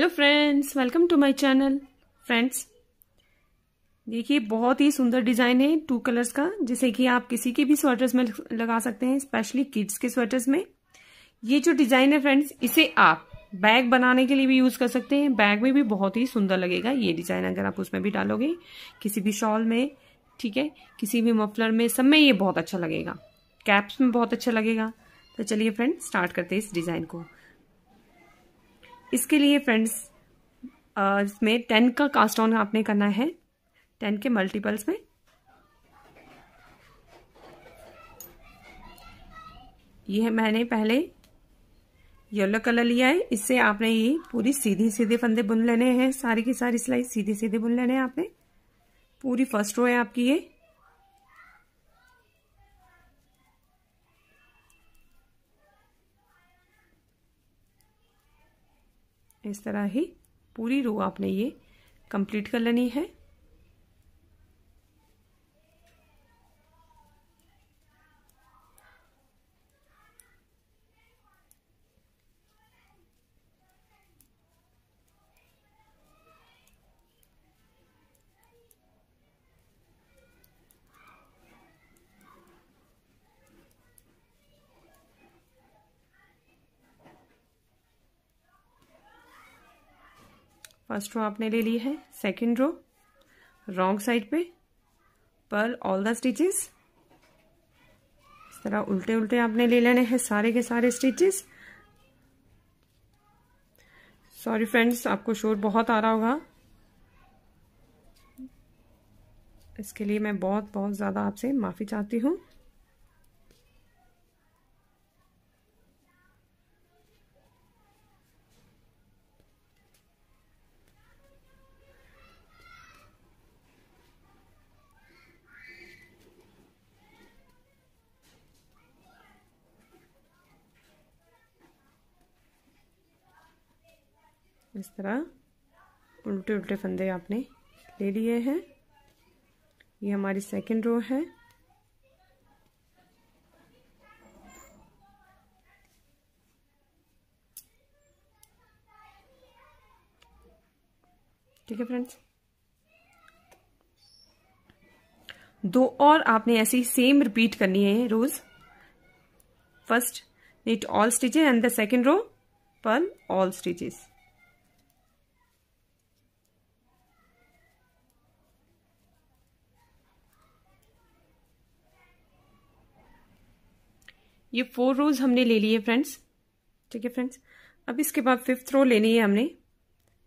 hello friends welcome to my channel friends देखिए बहुत ही सुंदर डिजाइन है टू कलर्स का जिसे कि आप किसी के भी स्वेटर्स में लगा सकते हैं स्पेशली किड्स के स्वेटर्स में ये जो डिजाइन है फ्रेंड्स इसे आप बैग बनाने के लिए भी यूज कर सकते हैं बैग में भी बहुत ही सुंदर लगेगा ये डिजाइन अगर आप उसमें भी डालोगे किसी भी शॉल में ठीक है किसी भी मफलर में सब में ये बहुत अच्छा लगेगा कैप्स में बहुत अच्छा लगेगा तो चलिए फ्रेंड्स स्टार्ट करते हैं इस डिजाइन को इसके लिए फ्रेंड्स इसमें टेन का कास्ट ऑन आपने करना है टेन के मल्टीपल्स में यह मैंने पहले येलो कलर लिया है इससे आपने ये पूरी सीधे सीधे फंदे बुन लेने हैं सारी की सारी सिलाई सीधे सीधे बुन लेने हैं आपने पूरी फर्स्ट रो है आपकी ये इस तरह ही पूरी रो आपने ये कंप्लीट कर लेनी है फर्स्ट रो आपने ले ली है सेकेंड रो रॉन्ग साइड पे पर ऑल द स्टिचेस इस तरह उल्टे उल्टे आपने ले लेने हैं सारे के सारे स्टिचेस सॉरी फ्रेंड्स आपको शोर बहुत आ रहा होगा इसके लिए मैं बहुत बहुत ज़्यादा आपसे माफ़ी चाहती हूँ इस तरह उल्टे उल्टे फंदे आपने ले लिए हैं ये हमारी सेकंड रो है ठीक है फ्रेंड्स दो और आपने ऐसी सेम रिपीट करनी है rows first knit all stitches and the second row पर ऑल stitches ये फोर रोज हमने ले ली है फ्रेंड्स ठीक है फ्रेंड्स अब इसके बाद फिफ्थ रो लेनी है हमने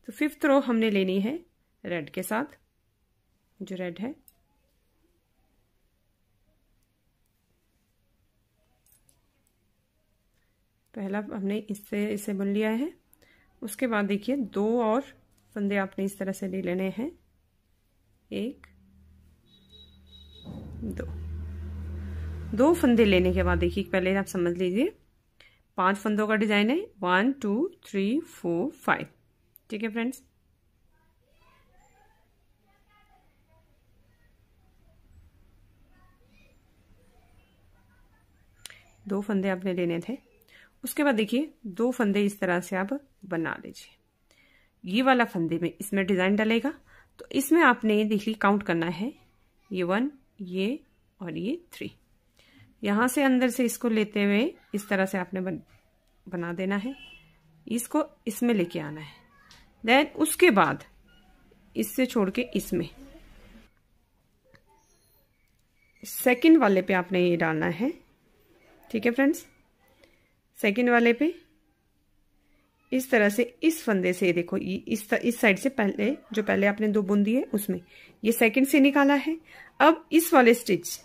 तो फिफ्थ रो हमने लेनी है रेड के साथ जो रेड है पहला हमने इससे इसे बुन लिया है उसके बाद देखिए दो और फंदे आपने इस तरह से ले लेने हैं एक दो दो फंदे लेने के बाद देखिए पहले आप समझ लीजिए पांच फंदों का डिज़ाइन है one two three four five ठीक है फ्रेंड्स दो फंदे आपने लेने थे उसके बाद देखिए दो फंदे इस तरह से आप बना लीजिए ये वाला फंदे में इसमें डिज़ाइन डलेगा तो इसमें आपने देखिए काउंट करना है ये वन ये और ये थ्री यहाँ से अंदर से इसको लेते हुए इस तरह से आपने बन, बना देना है इसको इसमें लेके आना है देन उसके बाद इससे छोड़ के इसमें सेकंड वाले पे आपने ये डालना है ठीक है फ्रेंड्स सेकंड वाले पे इस तरह से इस फंदे से देखो ये इस तर, इस साइड से पहले जो पहले आपने दो बुन है उसमें ये सेकंड से निकाला है अब इस वाले स्टिच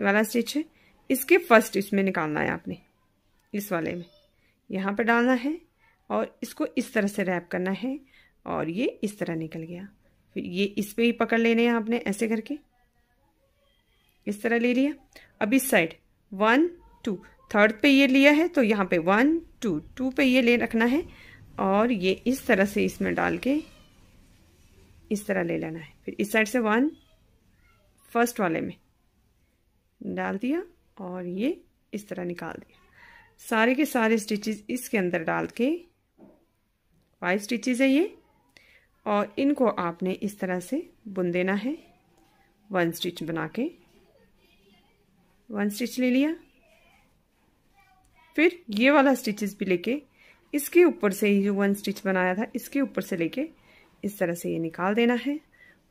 वाला स्टिच है इसके फर्स्ट इसमें निकालना है आपने इस वाले में यहाँ पर डालना है और इसको इस तरह से रैप करना है और ये इस तरह निकल गया फिर ये इस पर ही पकड़ लेने हैं आपने ऐसे करके इस तरह ले लिया अब इस साइड वन टू थर्ड पे ये लिया है तो यहाँ पे वन टू टू पे ये ले रखना है और ये इस तरह से इसमें डाल के इस तरह ले लेना है फिर इस साइड से वन फर्स्ट वाले में डाल दिया और ये इस तरह निकाल दिया सारे के सारे स्टिचेस इसके अंदर डाल के फाइव स्टिचेस है ये और इनको आपने इस तरह से बुन देना है वन स्टिच बना के वन स्टिच ले लिया फिर ये वाला स्टिचेस भी लेके इसके ऊपर से ही जो वन स्टिच बनाया था इसके ऊपर से लेके इस तरह से ये निकाल देना है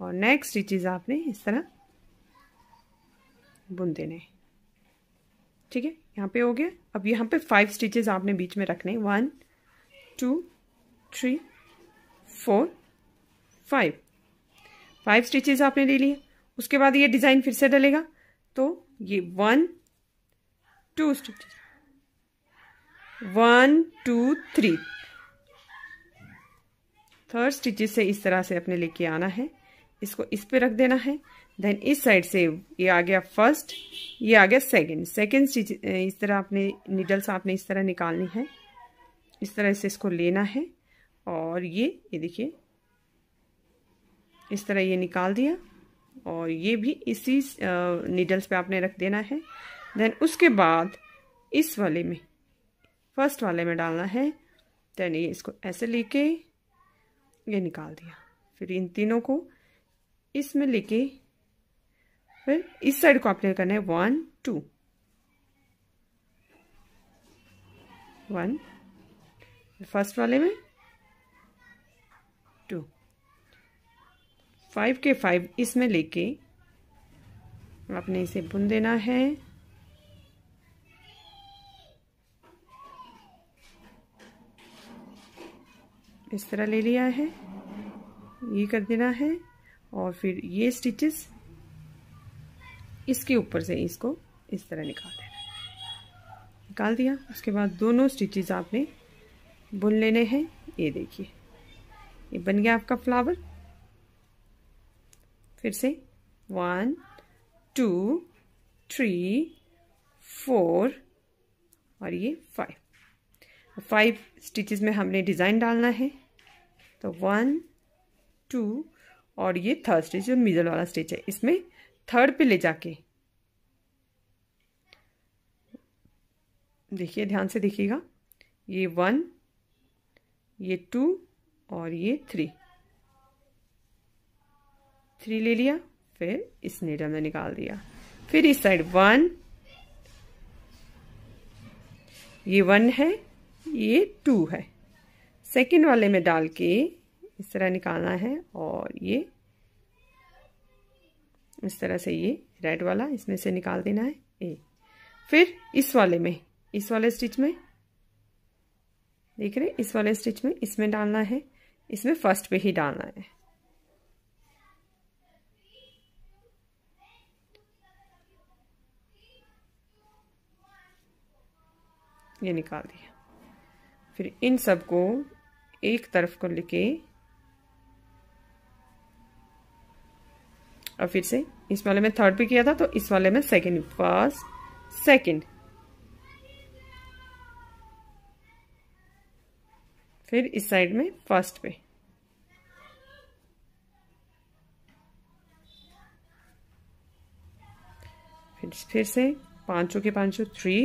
और नेक्स्ट स्टिचेस आपने इस तरह बुन देने हैं ठीक है यहाँ पे हो गया अब यहाँ पे फाइव स्टिचेस आपने बीच में रखने one two three four five five stitches आपने ले लिए उसके बाद ये डिज़ाइन फिर से डलेगा तो ये one two stitches one two three third stitches से इस तरह से अपने लेके आना है इसको इस पे रख देना है देन इस साइड से ये आ गया फर्स्ट ये आ गया सेकंड सेकंड स्टिच इस तरह आपने नीडल्स आपने इस तरह निकालनी है इस तरह से इसको लेना है और ये ये देखिए इस तरह ये निकाल दिया और ये भी इसी नीडल्स पे आपने रख देना है देन उसके बाद इस वाले में फर्स्ट वाले में डालना है देन ये इसको ऐसे लेके ये निकाल दिया फिर इन तीनों को इसमें लेके फिर इस साइड को आपने करना है वन टू वन फर्स्ट वाले में टू फाइव के फाइव इसमें लेके आपने इसे बुन देना है इस तरह ले लिया है ये कर देना है और फिर ये स्टिचेस इसके ऊपर से इसको इस तरह निकाल देना निकाल दिया उसके बाद दोनों स्टिचेज आपने बुन लेने हैं ये देखिए ये बन गया आपका फ्लावर फिर से वन टू थ्री फोर और ये फाइव फाइव स्टिचेज में हमने डिज़ाइन डालना है तो वन टू और ये थर्ड स्टिच जो मिडल वाला स्टिच है इसमें थर्ड पे ले जाके देखिए ध्यान से देखिएगा ये वन ये टू और ये थ्री थ्री ले लिया फिर इस नीडल में निकाल दिया फिर इस साइड वन ये वन है ये टू है सेकंड वाले में डाल के इस तरह निकालना है और ये इस तरह से ये रेड वाला इसमें से निकाल देना है ए फिर इस वाले में इस वाले स्टिच में देख रहे इस वाले स्टिच में इसमें डालना है इसमें फर्स्ट पे ही डालना है ये निकाल दिया फिर इन सबको एक तरफ को लेके और फिर से इस वाले में थर्ड पे किया था तो इस वाले में सेकेंड फर्स्ट सेकेंड फिर इस साइड में फर्स्ट पे फिर फिर से पांचों के पांचों थ्री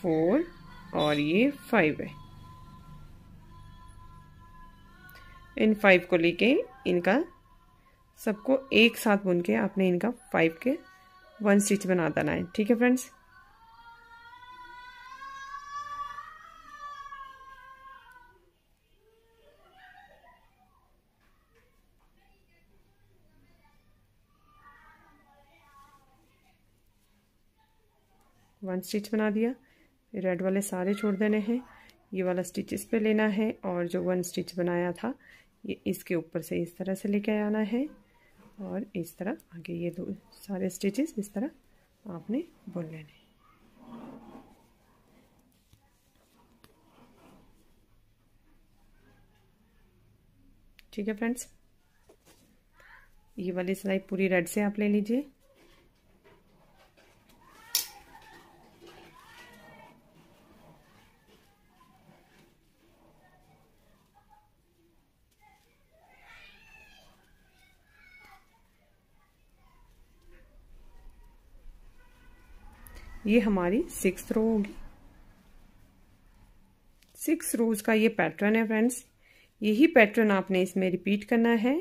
फोर और ये फाइव है इन फाइव को लेके इनका सबको एक साथ बुन के आपने इनका फाइव के वन स्टिच बना देना है ठीक है फ्रेंड्स वन स्टिच बना दिया रेड वाले सारे छोड़ देने हैं ये वाला स्टिच इस पे लेना है और जो वन स्टिच बनाया था ये इसके ऊपर से इस तरह से लेके आना है और इस तरह आगे ये दो सारे स्टिचेस इस तरह आपने बुन लेने ठीक है फ्रेंड्स ये वाली सिलाई पूरी रेड से आप ले लीजिए ये हमारी सिक्स रो होगी सिक्स रोज का ये पैटर्न है फ्रेंड्स यही पैटर्न आपने इसमें रिपीट करना है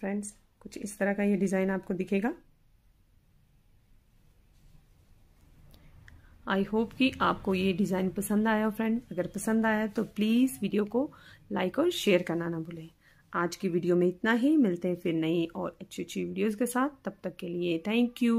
फ्रेंड्स कुछ इस तरह का ये डिज़ाइन आपको दिखेगा आई होप कि आपको ये डिज़ाइन पसंद आया हो फ्रेंड अगर पसंद आया तो प्लीज़ वीडियो को लाइक और शेयर करना ना भूलें आज की वीडियो में इतना ही मिलते हैं फिर नई और अच्छी अच्छी वीडियोस के साथ तब तक के लिए थैंक यू